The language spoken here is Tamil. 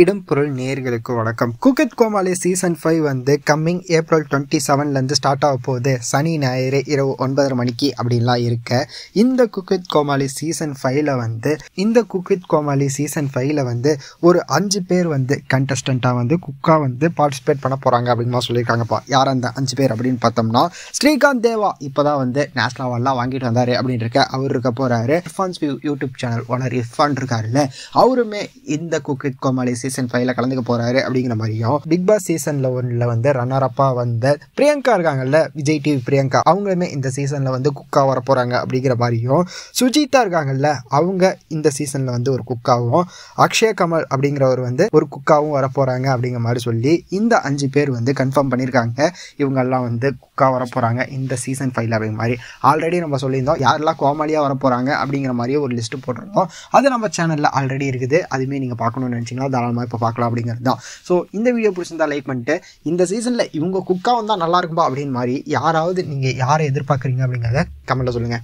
இடம் பொருள் நேர்களுக்கு வணக்கம் குக்கெட் கோமாலே சீசன் ஃபைவ் வந்து கம்மிங் ஏப்ரல் டுவெண்ட்டி செவன்லேருந்து ஸ்டார்ட் ஆக போகுது சனி ஞாயிறு இரவு ஒன்பதரை மணிக்கு அப்படின்லாம் இருக்க இந்த குக்கெட் கோமாலி சீசன் ஃபைவ்ல வந்து இந்த குக்கெட் கோமாலி சீசன் ஃபைவ்ல வந்து ஒரு அஞ்சு பேர் வந்து கண்டஸ்டண்ட்டாக வந்து குக்காக வந்து பார்ட்டிசிபேட் பண்ண போகிறாங்க அப்படின்னு சொல்லியிருக்காங்கப்பா யார் அந்த அஞ்சு பேர் அப்படின்னு பார்த்தோம்னா ஸ்ரீகாந்த் தேவா இப்போ தான் வந்து நேஷனல் அவார்ட்லாம் வாங்கிட்டு வந்தார் அப்படின்னு இருக்க அவர் இருக்க போகிறாரு Irfan's YouTube channel owner Irfan இருக்காருல்ல அவருமே இந்த குக்கெட் கோமாலி சீசன் ஃபைவ்ல கலந்துக்க போறாரு அப்படிங்கிற மாதிரியும் பிக் பாஸ் சீசன்ல ஒன்ல வந்து ரன்னர் அப்பா வந்த பிரியங்கா இருக்காங்கல்ல விஜய் டிவி பிரியங்கா அவங்களுமே இந்த சீசன்ல வந்து குக்கா வர போறாங்க அப்படிங்கிற மாதிரியும் சுஜிதா இருக்காங்கல்ல அவங்க இந்த சீசன்ல வந்து ஒரு குக்காவும் அக்ஷய கமல் அப்படிங்கிறவர் வந்து ஒரு குக்காவும் வர போறாங்க அப்படிங்கிற மாதிரி சொல்லி இந்த அஞ்சு பேர் வந்து கன்ஃபார்ம் பண்ணியிருக்காங்க இவங்க எல்லாம் வந்து குக்கா வர போறாங்க இந்த சீசன் ஃபைவ்ல அப்படிங்கிற மாதிரி ஆல்ரெடி நம்ம சொல்லியிருந்தோம் யாரெல்லாம் கோமாளியா வர போறாங்க அப்படிங்கிற மாதிரியே ஒரு லிஸ்ட் போட்டிருந்தோம் அது நம்ம சேனல்ல ஆல்ரெடி இருக்குது அதுவுமே நீங்க பார்க்கணும்னு நினைச்சீங்கன்னா நாளுமா இப்போ பார்க்கலாம் அப்படிங்கிறது தான் ஸோ இந்த வீடியோ பிடிச்சிருந்தா லைக் பண்ணிட்டு இந்த சீசனில் இவங்க குக்காக வந்தால் நல்லா இருக்கும்பா அப்படின்னு மாதிரி யாராவது நீங்கள் யாரை எதிர்பார்க்குறீங்க அப்படிங்கிறத கமெண்ட்டில் சொல்லுங்கள்